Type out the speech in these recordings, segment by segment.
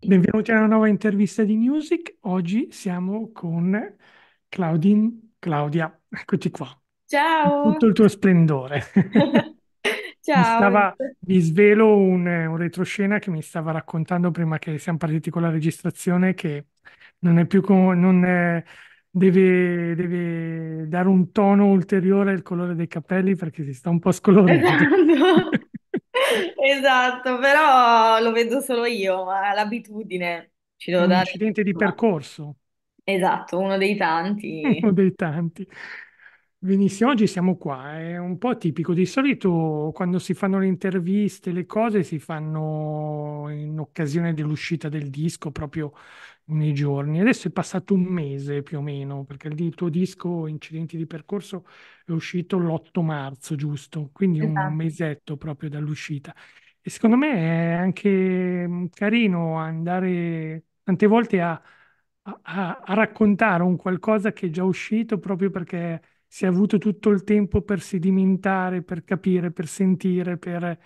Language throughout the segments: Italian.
Benvenuti a una nuova intervista di Music. Oggi siamo con Claudine, Claudia, eccoci qua. Ciao! Tutto il tuo splendore. Ciao. Stava, vi svelo un, un, retroscena che mi stava raccontando prima che siamo partiti con la registrazione che non è più con, non è, deve, deve, dare un tono ulteriore al colore dei capelli perché si sta un po' scolorendo. Esatto. esatto, però lo vedo solo io, ma l'abitudine ci devo un dare. Un incidente di percorso. Esatto, uno dei tanti. Uno dei tanti. Benissimo, oggi siamo qua, è un po' tipico, di solito quando si fanno le interviste, le cose si fanno in occasione dell'uscita del disco proprio nei giorni, adesso è passato un mese più o meno, perché il tuo disco Incidenti di percorso è uscito l'8 marzo, giusto? Quindi esatto. un mesetto proprio dall'uscita. E secondo me è anche mm, carino andare tante volte a, a, a raccontare un qualcosa che è già uscito proprio perché si è avuto tutto il tempo per sedimentare, per capire, per sentire, per,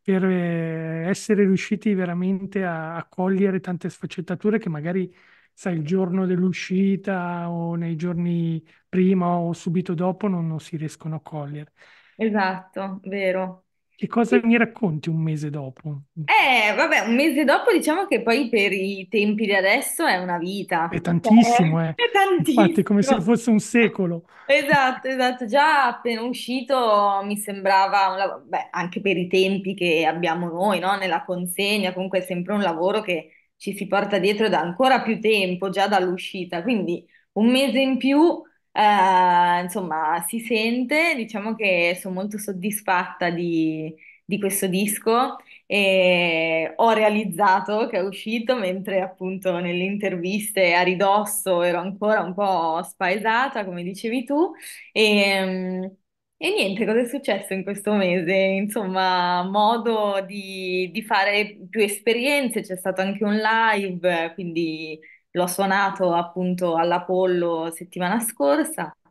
per eh, essere riusciti veramente a, a, cogliere tante sfaccettature che magari sai, il giorno dell'uscita o nei giorni prima o subito dopo non, non si riescono a cogliere. Esatto, vero. Che cosa mi racconti un mese dopo? Eh, vabbè, un mese dopo diciamo che poi per i tempi di adesso è una vita. È tantissimo, eh. È tantissimo. Infatti, come se fosse un secolo. Esatto, esatto. Già appena uscito mi sembrava, beh, anche per i tempi che abbiamo noi, no? Nella consegna, comunque è sempre un lavoro che ci si porta dietro da ancora più tempo, già dall'uscita. Quindi un mese in più eh, insomma, si sente, diciamo che sono molto soddisfatta di, di questo disco e ho realizzato che è uscito, mentre appunto nelle interviste a ridosso ero ancora un po' spaesata, come dicevi tu, e... Ehm, e niente, cosa è successo in questo mese? Insomma, modo di, di fare più esperienze, c'è stato anche un live, quindi l'ho suonato appunto all'Apollo settimana scorsa, è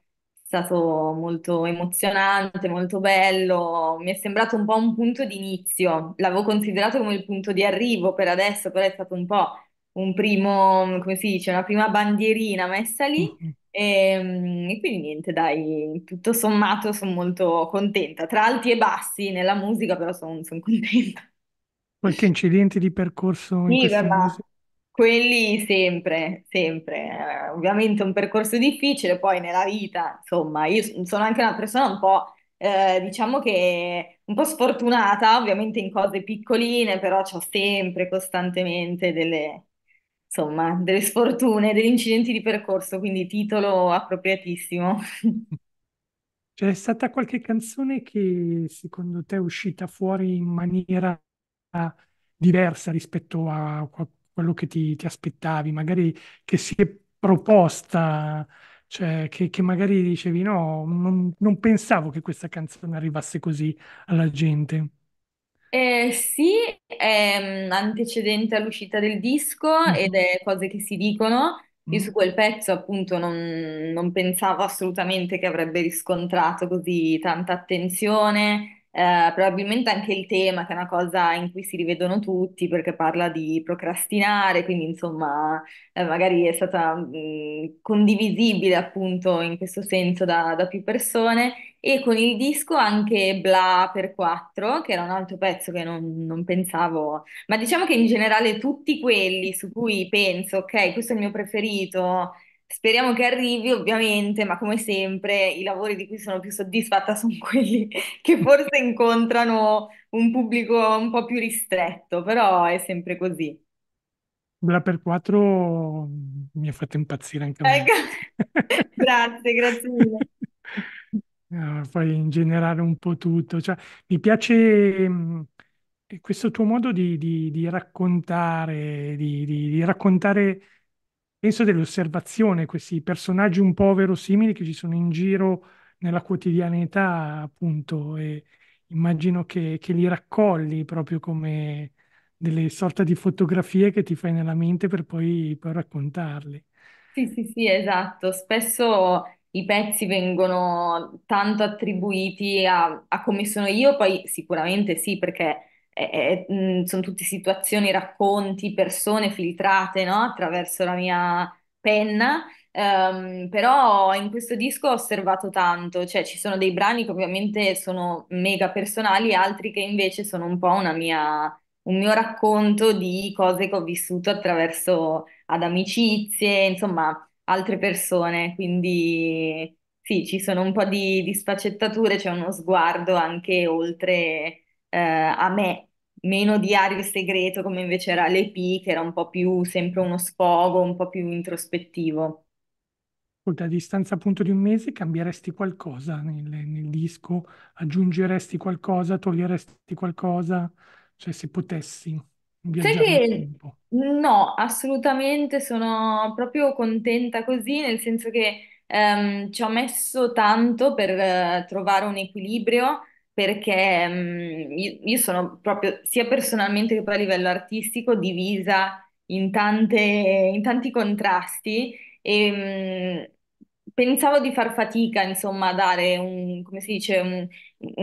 stato molto emozionante, molto bello, mi è sembrato un po' un punto di inizio, l'avevo considerato come il punto di arrivo per adesso, però è stato un po' un primo, come si dice, una prima bandierina messa lì. E, ehm, e, quindi niente, dai, tutto sommato sono molto contenta. Tra alti e bassi nella musica, però sono son contenta. Qualche incidente di percorso in Sì, questa vabbè, quelli sempre, sempre. Eh, ovviamente è un percorso difficile, poi nella vita, insomma, io sono anche una persona un po', eh, diciamo che un po' sfortunata, ovviamente in cose piccoline, però ho sempre costantemente delle, insomma, delle sfortune, degli incidenti di percorso, quindi titolo appropriatissimo. C'è stata qualche canzone che secondo te è uscita fuori in maniera ah, diversa rispetto a qual- quello che ti, ti aspettavi, magari che si è proposta, cioè che, che magari dicevi no, non, non pensavo che questa canzone arrivasse così alla gente. Eh, sì, è mm, antecedente all'uscita del disco Mm. ed è cose che si dicono. Io mm. su quel pezzo appunto non, non pensavo assolutamente che avrebbe riscontrato così tanta attenzione. Eh, probabilmente anche il tema, che è una cosa in cui si rivedono tutti, perché parla di procrastinare, quindi insomma, eh, magari è stata mh, mm, condivisibile appunto in questo senso da, da più persone. E con il disco anche Bla per 4, che era un altro pezzo che non, non pensavo, ma diciamo che in generale tutti quelli su cui penso, ok, questo è il mio preferito Speriamo che arrivi, ovviamente, ma come sempre i lavori di cui sono più soddisfatta sono quelli che forse incontrano un pubblico un po' più ristretto, però è sempre così. La per 4 mi ha fatto impazzire anche a me. Ecco. Grazie, grazie mille. No, poi in generale un po' tutto. Cioè, mi piace mh, mm, questo tuo modo di, di, di raccontare, di, di raccontare penso dell'osservazione, questi personaggi un po' verosimili che ci sono in giro nella quotidianità, appunto, e immagino che, che li raccogli proprio come delle sorta di fotografie che ti fai nella mente per poi, poi raccontarli. Sì, sì, sì, esatto. Spesso i pezzi vengono tanto attribuiti a, a come sono io, poi sicuramente sì, perché Mm, sono tutte situazioni, racconti, persone filtrate, no? Attraverso la mia penna. Um, però in questo disco ho osservato tanto, cioè ci sono dei brani che ovviamente sono mega personali, altri che invece sono un po' una mia, un mio racconto di cose che ho vissuto attraverso ad amicizie, insomma, altre persone. Quindi sì, ci sono un po' di, di sfaccettature, c'è cioè uno sguardo anche oltre eh, a me meno diario segreto come invece era l'EP, che era un po' più sempre uno sfogo, un po' più introspettivo. a distanza appunto di un mese cambieresti qualcosa nel, nel disco? Aggiungeresti qualcosa? Toglieresti qualcosa? Cioè, se potessi viaggiare che tempo. no, assolutamente sono proprio contenta così, nel senso che ehm, ci ho messo tanto per eh, trovare un equilibrio perché mh, mhmm, io, io sono proprio sia personalmente che poi a livello artistico divisa in, tante, in tanti contrasti e mh, mhmm, pensavo di far fatica, insomma, a dare un, come si dice, un,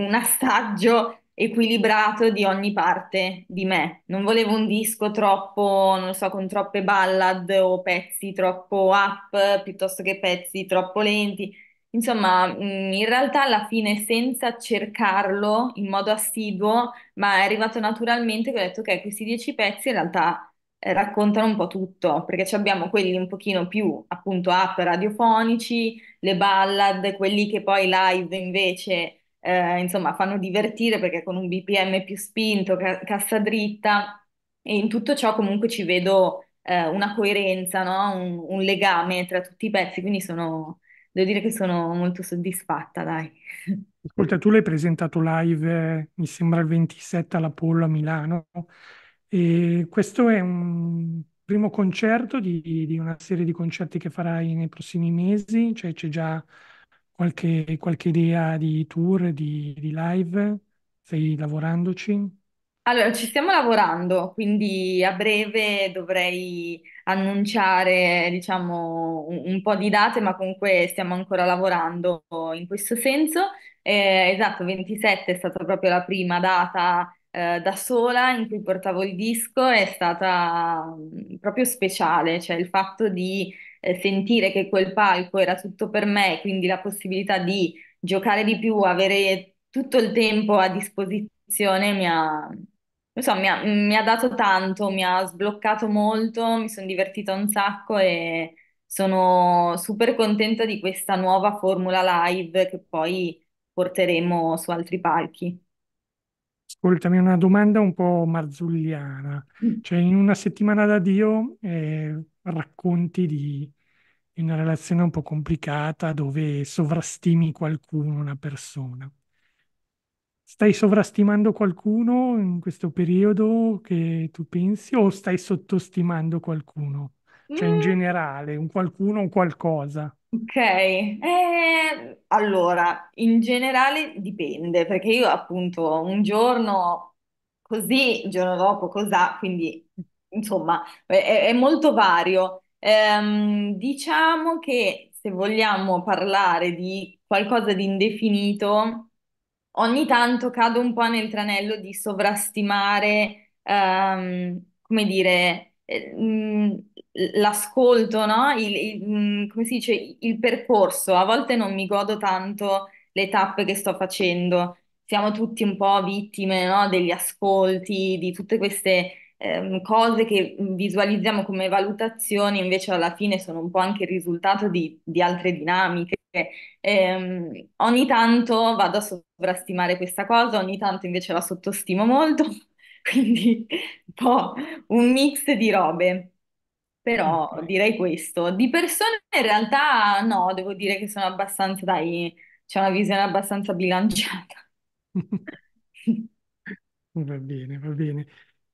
un assaggio equilibrato di ogni parte di me. Non volevo un disco troppo, non so, con troppe ballad o pezzi troppo up piuttosto che pezzi troppo lenti. Insomma, mm, in realtà alla fine senza cercarlo in modo assiduo, ma è arrivato naturalmente che ho detto ok, questi dieci pezzi in realtà eh, raccontano un po' tutto, perché ci abbiamo quelli un pochino più appunto up radiofonici, le ballad, quelli che poi live invece eh, insomma fanno divertire perché con un BPM più spinto, ca- cassa dritta e in tutto ciò comunque ci vedo eh, una coerenza, no? un, un legame tra tutti i pezzi, quindi sono devo dire che sono molto soddisfatta, dai. Ascolta, tu l'hai presentato live, eh, mi sembra il 27 all'Apollo a Milano, e questo è un primo concerto di, di una serie di concerti che farai nei prossimi mesi, cioè c'è già qualche, qualche idea di tour, di, di live? Stai lavorandoci? Allora, ci stiamo lavorando, quindi a breve dovrei annunciare, diciamo, un, un po' di date, ma comunque stiamo ancora lavorando in questo senso. Eh, esatto, 27 è stata proprio la prima data, eh, da sola in cui portavo il disco, è stata mm, proprio speciale, cioè il fatto di, eh, sentire che quel palco era tutto per me, quindi la possibilità di giocare di più, avere tutto il tempo a disposizione mi ha Insomma, mi ha, mi ha dato tanto, mi ha sbloccato molto, mi sono divertita un sacco e sono super contenta di questa nuova formula live che poi porteremo su altri palchi. Ascoltami, una domanda un po' marzulliana. Mm. Cioè, in una settimana da Dio eh, racconti di di una relazione un po' complicata dove sovrastimi qualcuno, una persona. Stai sovrastimando qualcuno in questo periodo che tu pensi o stai sottostimando qualcuno? Cioè in Mm, generale, un qualcuno o qualcosa. Ok, Eh, allora, in generale dipende, perché io appunto un giorno così, il giorno dopo cos'ha, quindi insomma è, è molto vario. Ehm, diciamo che se vogliamo parlare di qualcosa di indefinito, ogni tanto cado un po' nel tranello di sovrastimare, ehm, come dire, eh, mhmm, l'ascolto, no? Il, il, mhmm, come si dice, il percorso. A volte non mi godo tanto le tappe che sto facendo. Siamo tutti un po' vittime, no? Degli ascolti, di tutte queste ehm, cose che visualizziamo come valutazioni invece alla fine sono un po' anche il risultato di, di altre dinamiche. Ehm, ogni tanto vado a sovrastimare questa cosa, ogni tanto invece la sottostimo molto, quindi un po' un mix di robe. Però direi questo. Di persone in realtà no, devo dire che sono abbastanza, dai, c'è una visione abbastanza bilanciata. Va bene, va bene.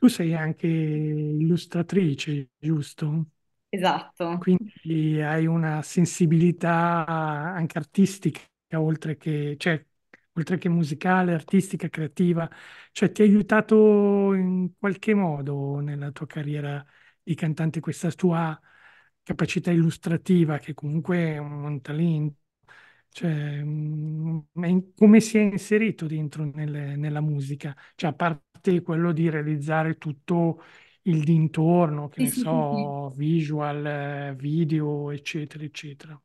Tu sei anche illustratrice, giusto? Esatto. Quindi hai una sensibilità anche artistica, oltre che, cioè, oltre che musicale, artistica, creativa. Cioè, ti ha aiutato in qualche modo nella tua carriera di cantante questa tua capacità illustrativa, che comunque è un talento cioè, mm, come si è inserito dentro nelle, nella musica? Cioè, a parte quello di realizzare tutto il dintorno, che sì, ne sì, so, visual, video, eccetera, eccetera.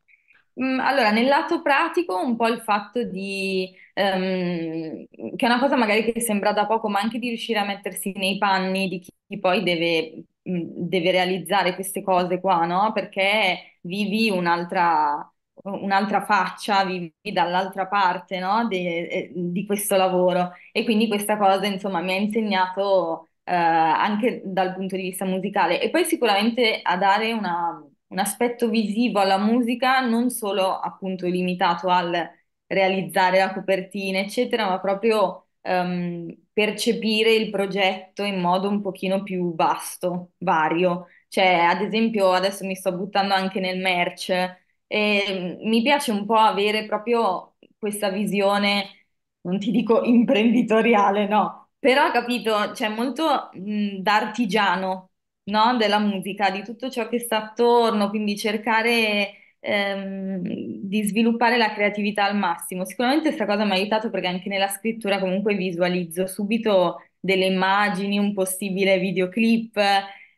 Mm, allora, nel lato pratico, un po' il fatto di, um, che è una cosa magari che sembra da poco, ma anche di riuscire a mettersi nei panni di chi poi deve, mm, deve realizzare queste cose qua, no? Perché vivi un'altra, un'altra faccia, vivi dall'altra parte no? di, di, questo lavoro e quindi questa cosa insomma mi ha insegnato eh, anche dal punto di vista musicale e poi sicuramente a dare una, un aspetto visivo alla musica non solo appunto limitato al realizzare la copertina eccetera ma proprio ehm, percepire il progetto in modo un pochino più vasto, vario cioè ad esempio adesso mi sto buttando anche nel merch e ehm, mi piace un po' avere proprio questa visione, non ti dico imprenditoriale, no, però capito, c'è molto mh, mhmm, d'artigiano, no, della musica, di tutto ciò che sta attorno, quindi cercare ehm, di sviluppare la creatività al massimo. Sicuramente questa cosa mi ha aiutato perché anche nella scrittura comunque visualizzo subito delle immagini, un possibile videoclip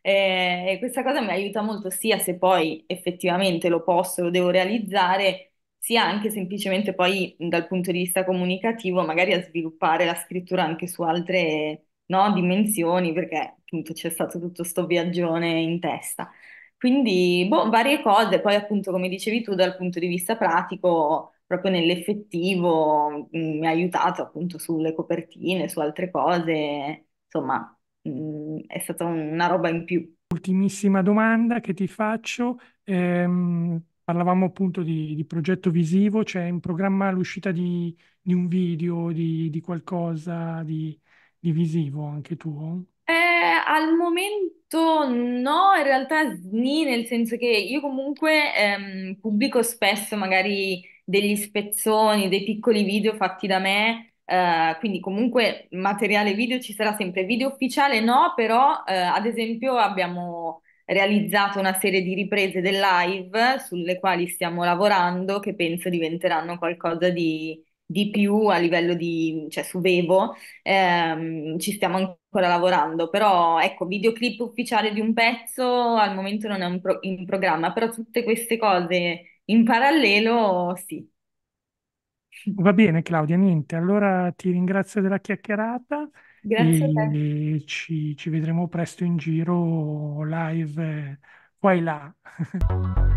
eh, e questa cosa mi aiuta molto sia se poi effettivamente lo posso, lo devo realizzare, sia anche semplicemente poi dal punto di vista comunicativo, magari a sviluppare la scrittura anche su altre no, dimensioni, perché appunto c'è stato tutto sto viaggione in testa. Quindi, boh, varie cose, poi appunto come dicevi tu dal punto di vista pratico, proprio nell'effettivo, mi ha aiutato appunto sulle copertine, su altre cose, insomma, mh, mm, è stata una roba in più. Ultimissima domanda che ti faccio. Ehm, parlavamo appunto di, di, progetto visivo, c'è cioè in programma l'uscita di, di un video, di, di qualcosa di, visivo anche tu? Eh, al momento no, in realtà ni, nel senso che io comunque ehm, pubblico spesso magari degli spezzoni, dei piccoli video fatti da me eh, quindi comunque materiale video ci sarà sempre, video ufficiale no, però uh, ad esempio abbiamo realizzato una serie di riprese del live sulle quali stiamo lavorando che penso diventeranno qualcosa di, di più a livello di, cioè su Vevo, ehm, ci stiamo ancora lavorando, però ecco, videoclip ufficiale di un pezzo al momento non è pro- in programma, però tutte queste cose in parallelo sì. Va bene, Claudia, niente. Allora ti ringrazio della chiacchierata Grazie a te. e ci, ci vedremo presto in giro live qua e là.